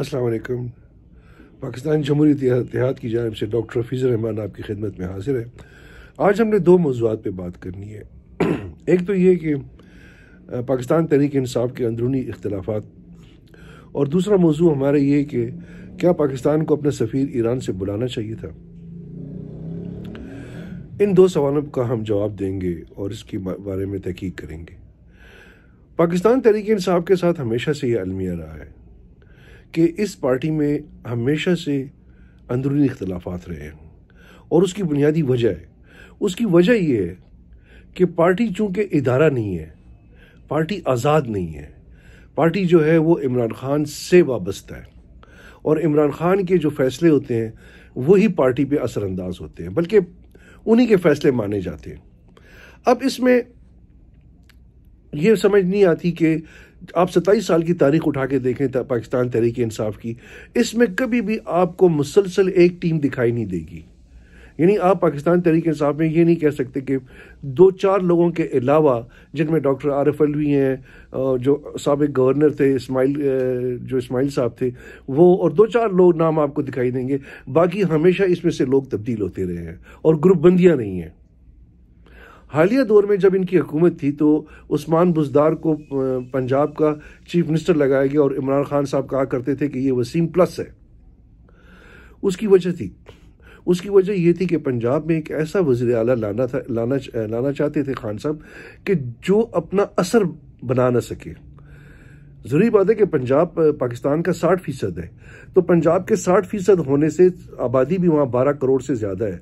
असलकम पाकिस्तान जमहूरी इतिहाद की जानब से डॉक्टर फिजर रहमान आपकी खिदमत में हाजिर है आज हमने दो मौजूद पर बात करनी है एक तो ये कि पाकिस्तान तहरीक इंसाफ के अंदरूनी इख्तलाफात और दूसरा मौजू हमारा ये कि क्या पाकिस्तान को अपने सफ़ीर ईरान से बुलाना चाहिए था इन दो सवालों का हम जवाब देंगे और इसके बारे में तहकीक करेंगे पाकिस्तान तहरीक इंसाफ के साथ हमेशा से यह अलमिया रहा है कि इस पार्टी में हमेशा से अंदरूनी इख्तलाफात रहे हैं और उसकी बुनियादी वजह है उसकी वजह यह है कि पार्टी चूँकि इदारा नहीं है पार्टी आज़ाद नहीं है पार्टी जो है वो इमरान खान से वाबस्ता है और इमरान खान के जो फैसले होते हैं वही पार्टी पे असरअंदाज होते हैं बल्कि उन्हीं के फैसले माने जाते हैं अब इसमें यह समझ नहीं आती कि आप सत्ताईस साल की तारीख उठा के देखें पाकिस्तान तहरीक इंसाफ की इसमें कभी भी आपको मुसलसल एक टीम दिखाई नहीं देगी यानी आप पाकिस्तान तहरीक इंसाफ में ये नहीं कह सकते कि दो चार लोगों के अलावा जिनमें डॉक्टर एफ अलवी हैं जो सबक गवर्नर थे इस्माइल जो इस्माइल साहब थे वो और दो चार लोग नाम आपको दिखाई देंगे बाकी हमेशा इसमें से लोग तब्दील होते रहे हैं और ग्रुपबंदियाँ नहीं हैं हालिया दौर में जब इनकी हुकूमत थी तो उस्मान बुजदार को पंजाब का चीफ मिनिस्टर लगाया गया और इमरान खान साहब कहा करते थे कि ये वसीम प्लस है उसकी वजह थी उसकी वजह यह थी कि पंजाब में एक ऐसा वजीर अला लाना था लाना लाना चाहते थे खान साहब कि जो अपना असर बना ना सके ज़रूरी बात है कि पंजाब पाकिस्तान का साठ फ़ीसद है तो पंजाब के साठ फ़ीसद होने से आबादी भी वहाँ बारह करोड़ से ज़्यादा है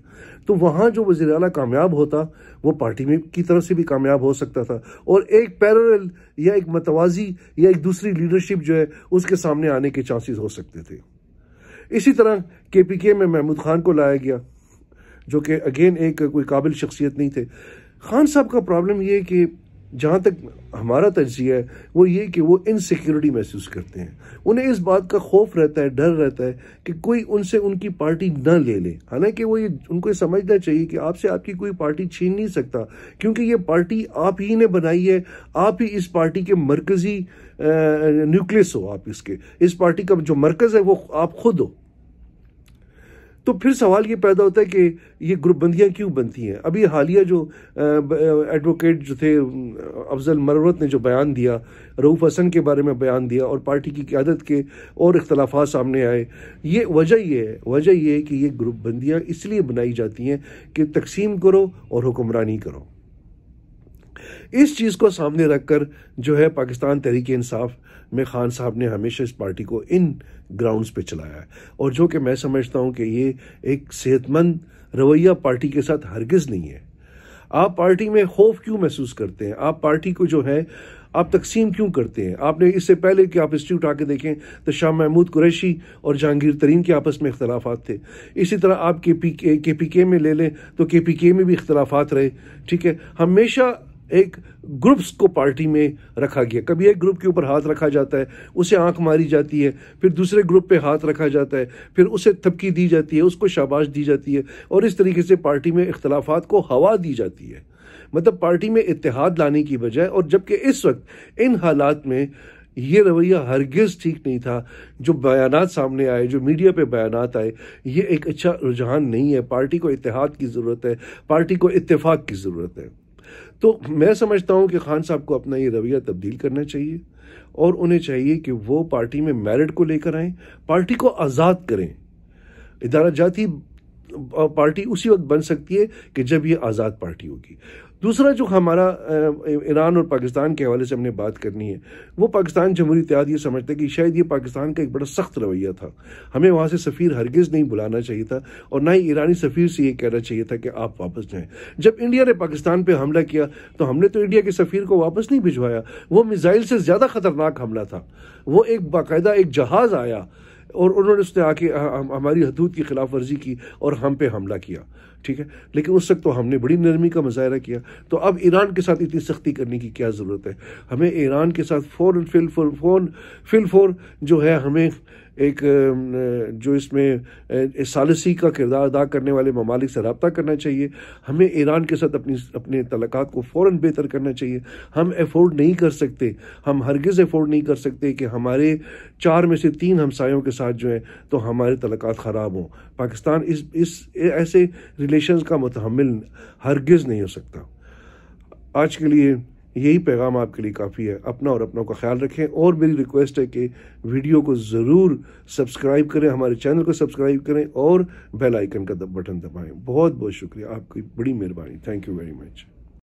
तो वहाँ जो वजी अला कामयाब होता वो पार्टी में की तरफ से भी कामयाब हो सकता था और एक पैरल या एक मतवाजी या एक दूसरी लीडरशिप जो है उसके सामने आने के चांसेस हो सकते थे इसी तरह के पी के में महमूद खान को लाया गया जो कि अगेन एक कोई काबिल शख्सियत नहीं थे खान साहब का प्रॉब्लम यह कि जहाँ तक हमारा तजिया है वो ये कि वो इनसिक्योरिटी महसूस करते हैं उन्हें इस बात का खौफ रहता है डर रहता है कि कोई उनसे उनकी पार्टी न ले ले हालांकि वो ये उनको ये समझना चाहिए कि आपसे आपकी कोई पार्टी छीन नहीं सकता क्योंकि ये पार्टी आप ही ने बनाई है आप ही इस पार्टी के मरकजी न्यूक्लियस हो आप इसके इस पार्टी का जो मरकज़ है वो आप खुद हो तो फिर सवाल ये पैदा होता है कि ये ग्रुप बंदियाँ क्यों बनती हैं अभी हालिया जो एडवोकेट जो थे अफजल मरवत ने जो बयान दिया रऊफ़ हसन के बारे में बयान दिया और पार्टी की क्यादत के और इख्तलाफा सामने आए ये वजह ये है वजह यह है कि ये ग्रुप बंदियाँ इसलिए बनाई जाती हैं कि तकसीम करो और हुक्मरानी करो इस चीज़ को सामने रखकर जो है पाकिस्तान तहरीक इंसाफ में खान साहब ने हमेशा इस पार्टी को इन ग्राउंड्स पे चलाया है और जो कि मैं समझता हूँ कि ये एक सेहतमंद रवैया पार्टी के साथ हरगिज़ नहीं है आप पार्टी में खौफ क्यों महसूस करते हैं आप पार्टी को जो है आप तकसीम क्यों करते हैं आपने इससे पहले कि आप हिस्ट्री उठा के देखें तो शाह महमूद कुरैशी और जहांगीर तरीन के आपस में इख्तलाफ थे इसी तरह आप के पी के पी के में ले लें तो के पी के में भी इख्तलाफ रहे ठीक है हमेशा एक ग्रुप्स को पार्टी में रखा गया कभी एक ग्रुप के ऊपर हाथ रखा जाता है उसे आंख मारी जाती है फिर दूसरे ग्रुप पे हाथ रखा जाता है फिर उसे थपकी दी जाती है उसको शाबाश दी जाती है और इस तरीके से पार्टी में इख्तलाफात को हवा दी जाती है मतलब पार्टी में इतिहाद लाने की बजाय और जबकि इस वक्त इन हालात में ये रवैया हरगिज़ ठीक नहीं था जो बयान सामने आए जो मीडिया पे बयान आए ये एक अच्छा रुझान नहीं है पार्टी को इतिहाद की ज़रूरत है पार्टी को इत्तेफाक की ज़रूरत है तो मैं समझता हूं कि खान साहब को अपना ये रवैया तब्दील करना चाहिए और उन्हें चाहिए कि वो पार्टी में मेरिट को लेकर आए पार्टी को आज़ाद करें इधारा जाती पार्टी उसी वक्त बन सकती है कि जब ये आज़ाद पार्टी होगी दूसरा जो हमारा ईरान और पाकिस्तान के हवाले से हमने बात करनी है वो पाकिस्तान जमहूरी इतिहाद ये समझते कि शायद ये पाकिस्तान का एक बड़ा सख्त रवैया था हमें वहाँ से सफ़ीर हरगिज़ नहीं बुलाना चाहिए था और ना ही ईरानी सफ़ीर से ये कहना चाहिए था कि आप वापस जाएं जब इंडिया ने पाकिस्तान पर हमला किया तो हमने तो इंडिया के सफ़ीर को वापस नहीं भिजवाया वो मिज़ाइल से ज़्यादा ख़तरनाक हमला था वो एक बाकायदा एक जहाज़ आया और उन्होंने उसने आके हमारी हदूद की खिलाफ वर्जी की और हम पे हमला किया ठीक है लेकिन उस वक्त तो हमने बड़ी नरमी का मुजाहरा किया तो अब ईरान के साथ इतनी सख्ती करने की क्या ज़रूरत है हमें ईरान के साथ फोर फिल फोन फिल फोर जो है हमें एक जो इसमें सालसी का किरदार अदा करने वाले ममालिक से रबता करना चाहिए हमें ईरान के साथ अपनी अपने तलक़ को फ़ौर बेहतर करना चाहिए हम एफोर्ड नहीं कर सकते हम हरगज़ एफोर्ड नहीं कर सकते कि हमारे चार में से तीन हमसायों के साथ जो है तो हमारे तलक़ ख़राब हों पाकिस्तान इस इस ऐसे रिलेशन का मतहमल हरगज़ नहीं हो सकता आज के लिए यही पैगाम आपके लिए काफ़ी है अपना और अपनों का ख्याल रखें और मेरी रिक्वेस्ट है कि वीडियो को ज़रूर सब्सक्राइब करें हमारे चैनल को सब्सक्राइब करें और बेल आइकन का बटन दबाएं बहुत बहुत शुक्रिया आपकी बड़ी मेहरबानी थैंक यू वेरी मच